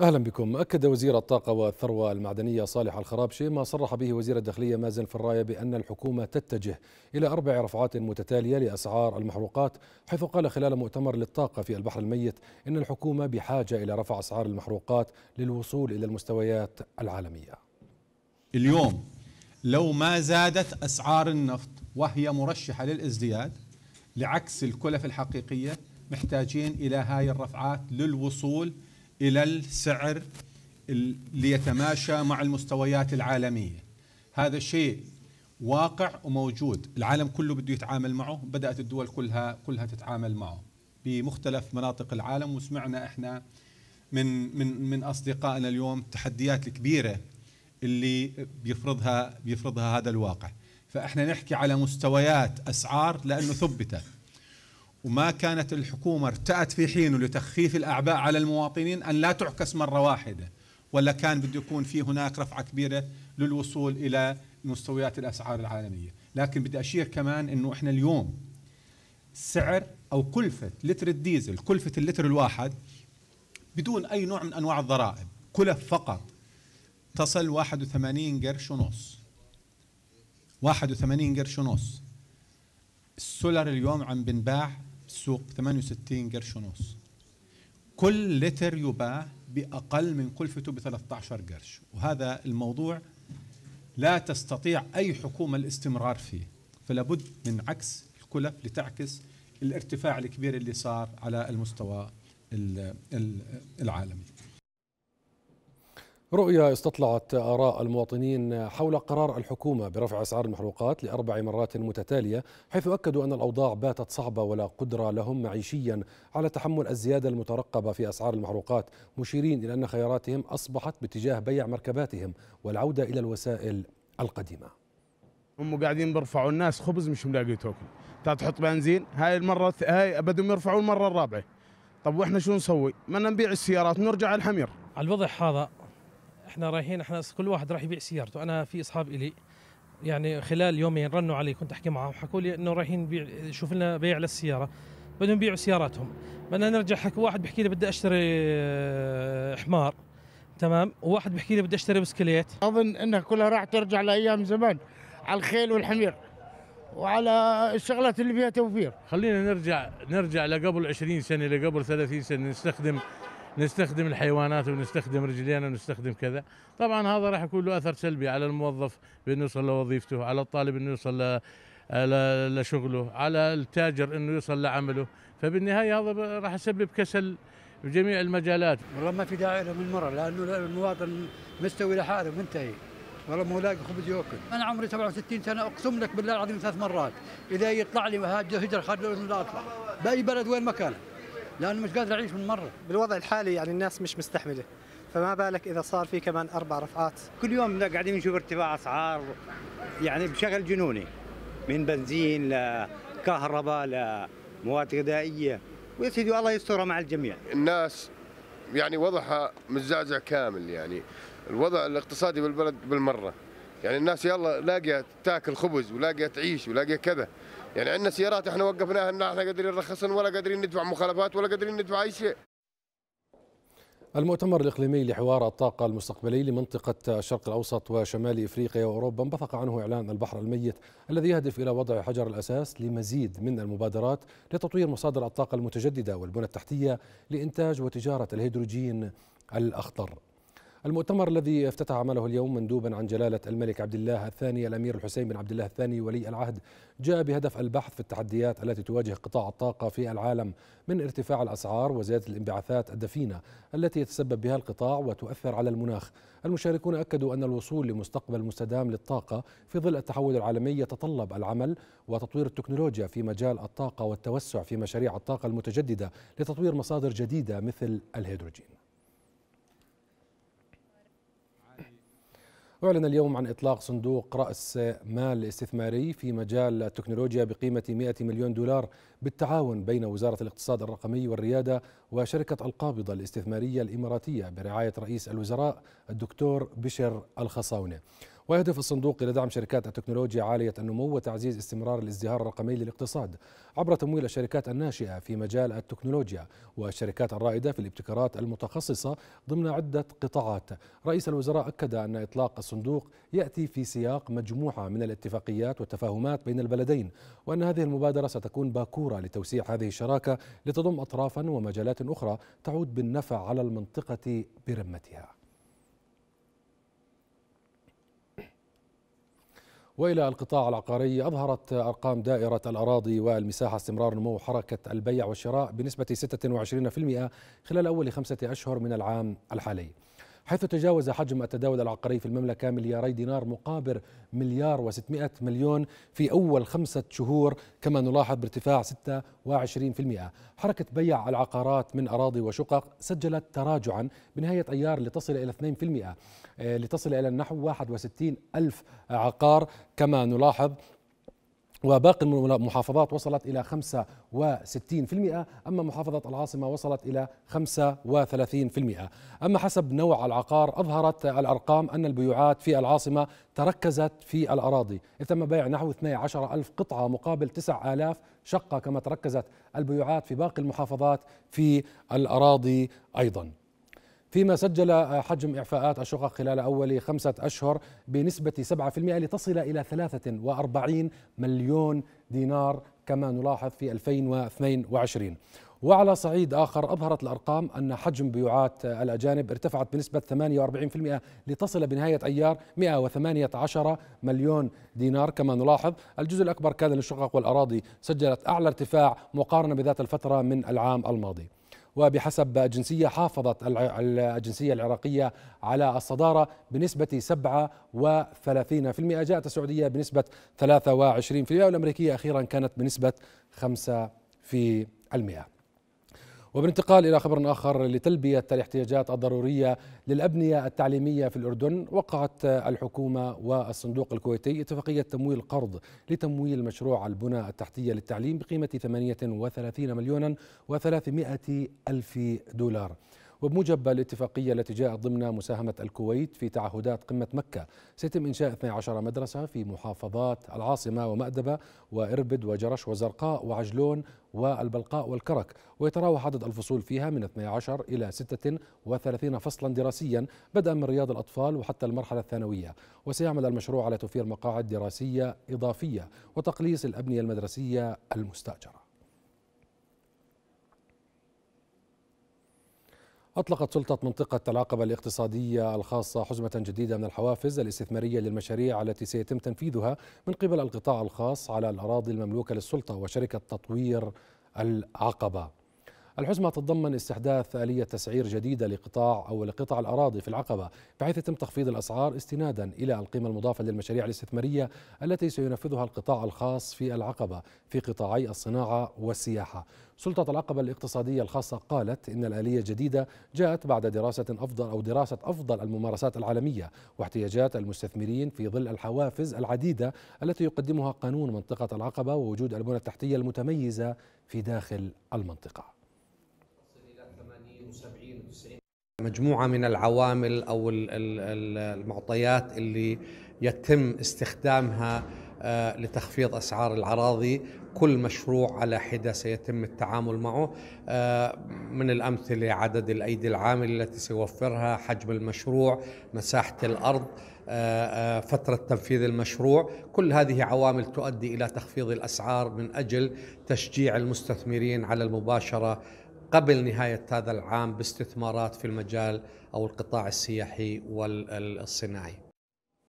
أهلا بكم أكد وزير الطاقة والثروة المعدنية صالح الخرابشي ما صرح به وزير الداخلية مازن فراية بأن الحكومة تتجه إلى أربع رفعات متتالية لأسعار المحروقات حيث قال خلال مؤتمر للطاقة في البحر الميت إن الحكومة بحاجة إلى رفع أسعار المحروقات للوصول إلى المستويات العالمية اليوم لو ما زادت أسعار النفط وهي مرشحة للازدياد لعكس الكلف الحقيقية محتاجين إلى هاي الرفعات للوصول الى السعر ليتماشى مع المستويات العالميه هذا شيء واقع وموجود العالم كله بده يتعامل معه بدات الدول كلها كلها تتعامل معه بمختلف مناطق العالم وسمعنا احنا من من من اصدقائنا اليوم التحديات الكبيره اللي بيفرضها بيفرضها هذا الواقع فاحنا نحكي على مستويات اسعار لانه ثبتت وما كانت الحكومة ارتأت في حين لتخفيف الأعباء على المواطنين أن لا تعكس مرة واحدة ولا كان بده يكون في هناك رفعة كبيرة للوصول إلى مستويات الأسعار العالمية لكن بدي أشير كمان أنه إحنا اليوم سعر أو كلفة لتر الديزل كلفة اللتر الواحد بدون أي نوع من أنواع الضرائب كلف فقط تصل 81 قرش ونص 81 قرش ونص السولر اليوم عم بنباع السوق 68 قرش ونص كل لتر يباع بأقل من كلفته ب 13 قرش وهذا الموضوع لا تستطيع أي حكومة الاستمرار فيه فلا بد من عكس الكلف لتعكس الارتفاع الكبير اللي صار على المستوى العالمي رؤيا استطلعت آراء المواطنين حول قرار الحكومة برفع أسعار المحروقات لأربع مرات متتالية حيث أكدوا أن الأوضاع باتت صعبة ولا قدرة لهم معيشيا على تحمل الزيادة المترقبة في أسعار المحروقات مشيرين إلى أن خياراتهم أصبحت باتجاه بيع مركباتهم والعودة إلى الوسائل القديمة هم قاعدين بيرفعوا الناس خبز مش ملاقي توكل تحط بنزين هاي المرة هاي بدهم يرفعوا المرة الرابعة طب واحنا شو نسوي؟ ما نبيع السيارات نرجع على الحمير الوضع هذا احنا رايحين احنا كل واحد راح يبيع سيارته انا في اصحاب الي يعني خلال يومين رنوا علي كنت احكي معهم حكوا لي انه رايحين بيع شوف لنا بيع للسياره بدهم يبيعوا سياراتهم بدنا نرجع حكوا واحد بحكي لي بدي اشتري آه، حمار تمام وواحد بحكي لي بدي اشتري بسكليت اظن انها كلها راح ترجع لايام زمان على الخيل والحمير وعلى الشغلات اللي فيها توفير خلينا نرجع نرجع لقبل 20 سنه لقبل 30 سنه نستخدم نستخدم الحيوانات ونستخدم رجلينا ونستخدم كذا طبعا هذا راح يكون له اثر سلبي على الموظف بانه يوصل لوظيفته على الطالب انه يوصل لشغله على التاجر انه يوصل لعمله فبالنهايه هذا راح يسبب كسل بجميع المجالات والله ما في داعي له من مره لانه المواطن مستوي لحاله منتهي والله مو لاقي خبز ياكل انا عمري 67 سنه اقسم لك بالله العظيم ثلاث مرات اذا يطلع لي هجر خارج لا اطلع باي بلد وين ما لانه مش قادر أعيش من مرة بالوضع الحالي يعني الناس مش مستحملة فما بالك إذا صار في كمان أربع رفعات كل يوم قاعدين نشوف ارتفاع أسعار يعني بشكل جنوني من بنزين لكهرباء لمواد غذائية ويا سيدي الله يسترها مع الجميع الناس يعني وضعها مزعزع كامل يعني الوضع الاقتصادي بالبلد بالمره يعني الناس يلا لاقيه تاكل خبز ولاقيه تعيش ولاقيه كذا يعني عندنا سيارات احنا وقفناها ان احنا قادرين نرخصن ولا قادرين ندفع مخالفات ولا قادرين ندفع اي شيء المؤتمر الإقليمي لحوار الطاقة المستقبلي لمنطقة الشرق الأوسط وشمال إفريقيا وأوروبا انبثق عنه إعلان البحر الميت الذي يهدف إلى وضع حجر الأساس لمزيد من المبادرات لتطوير مصادر الطاقة المتجددة والبنى التحتية لإنتاج وتجارة الهيدروجين الأخضر المؤتمر الذي افتتح عمله اليوم مندوبا عن جلالة الملك عبد الله الثاني الأمير الحسين بن عبد الله الثاني ولي العهد جاء بهدف البحث في التحديات التي تواجه قطاع الطاقة في العالم من ارتفاع الأسعار وزيادة الانبعاثات الدفينة التي يتسبب بها القطاع وتؤثر على المناخ المشاركون أكدوا أن الوصول لمستقبل مستدام للطاقة في ظل التحول العالمي يتطلب العمل وتطوير التكنولوجيا في مجال الطاقة والتوسع في مشاريع الطاقة المتجددة لتطوير مصادر جديدة مثل الهيدروجين أعلن اليوم عن إطلاق صندوق رأس مال استثماري في مجال التكنولوجيا بقيمة 100 مليون دولار بالتعاون بين وزارة الاقتصاد الرقمي والريادة وشركة القابضة الاستثمارية الإماراتية برعاية رئيس الوزراء الدكتور بشر الخصاونة ويهدف الصندوق إلى دعم شركات التكنولوجيا عالية النمو وتعزيز استمرار الازدهار الرقمي للاقتصاد عبر تمويل الشركات الناشئة في مجال التكنولوجيا والشركات الرائدة في الابتكارات المتخصصة ضمن عدة قطاعات رئيس الوزراء أكد أن إطلاق الصندوق يأتي في سياق مجموعة من الاتفاقيات والتفاهمات بين البلدين وأن هذه المبادرة ستكون باكورة لتوسيع هذه الشراكة لتضم أطرافا ومجالات أخرى تعود بالنفع على المنطقة برمتها والى القطاع العقاري اظهرت ارقام دائره الاراضي والمساحه استمرار نمو حركه البيع والشراء بنسبه 26% خلال اول خمسه اشهر من العام الحالي. حيث تجاوز حجم التداول العقاري في المملكة ملياري دينار مقابل مليار و600 مليون في أول خمسة شهور كما نلاحظ بارتفاع 26% حركة بيع العقارات من أراضي وشقق سجلت تراجعا بنهاية أيار لتصل إلى 2% آه، لتصل إلى نحو وستين ألف عقار كما نلاحظ وباقي المحافظات وصلت إلى 65% أما محافظة العاصمة وصلت إلى 35% أما حسب نوع العقار أظهرت الأرقام أن البيوعات في العاصمة تركزت في الأراضي إذ تم بيع نحو 12 ألف قطعة مقابل 9000 شقة كما تركزت البيوعات في باقي المحافظات في الأراضي أيضاً فيما سجل حجم إعفاءات الشقق خلال أول خمسة أشهر بنسبة 7% لتصل إلى 43 مليون دينار كما نلاحظ في 2022 وعلى صعيد آخر أظهرت الأرقام أن حجم بيوعات الأجانب ارتفعت بنسبة 48% لتصل بنهاية أيار 118 مليون دينار كما نلاحظ الجزء الأكبر كان للشقق والأراضي سجلت أعلى ارتفاع مقارنة بذات الفترة من العام الماضي وبحسب جنسية حافظت الجنسية العراقية على الصدارة بنسبة 37% جاءت السعودية بنسبة 23% والأمريكية أخيرا كانت بنسبة 5% وبالانتقال إلى خبر آخر لتلبية الاحتياجات الضرورية للأبنية التعليمية في الأردن وقعت الحكومة والصندوق الكويتي اتفاقية تمويل قرض لتمويل مشروع البنى التحتية للتعليم بقيمة 38 مليونا و300 ألف دولار وبموجب الاتفاقية التي جاءت ضمن مساهمة الكويت في تعهدات قمة مكة سيتم إنشاء 12 مدرسة في محافظات العاصمة ومأدبة وإربد وجرش وزرقاء وعجلون والبلقاء والكرك ويتراوح عدد الفصول فيها من 12 إلى 36 فصلا دراسيا بدءا من رياض الأطفال وحتى المرحلة الثانوية وسيعمل المشروع على توفير مقاعد دراسية إضافية وتقليص الأبنية المدرسية المستأجرة أطلقت سلطة منطقة العقبة الاقتصادية الخاصة حزمة جديدة من الحوافز الاستثمارية للمشاريع التي سيتم تنفيذها من قبل القطاع الخاص على الأراضي المملوكة للسلطة وشركة تطوير العقبة الحزمة تتضمن استحداث آلية تسعير جديدة لقطاع أو لقطع الأراضي في العقبة بحيث يتم تخفيض الأسعار استنادا إلى القيمة المضافة للمشاريع الاستثمارية التي سينفذها القطاع الخاص في العقبة في قطاعي الصناعة والسياحة سلطة العقبة الاقتصادية الخاصة قالت إن الآلية الجديدة جاءت بعد دراسة أفضل أو دراسة أفضل الممارسات العالمية واحتياجات المستثمرين في ظل الحوافز العديدة التي يقدمها قانون منطقة العقبة ووجود البنى التحتية المتميزة في داخل المنطقة مجموعة من العوامل أو المعطيات اللي يتم استخدامها آه، لتخفيض أسعار الأراضي كل مشروع على حدة سيتم التعامل معه آه، من الأمثلة عدد الأيدي العاملة التي سيوفرها حجم المشروع مساحة الأرض آه، فترة تنفيذ المشروع كل هذه عوامل تؤدي إلى تخفيض الأسعار من أجل تشجيع المستثمرين على المباشرة قبل نهاية هذا العام باستثمارات في المجال أو القطاع السياحي والصناعي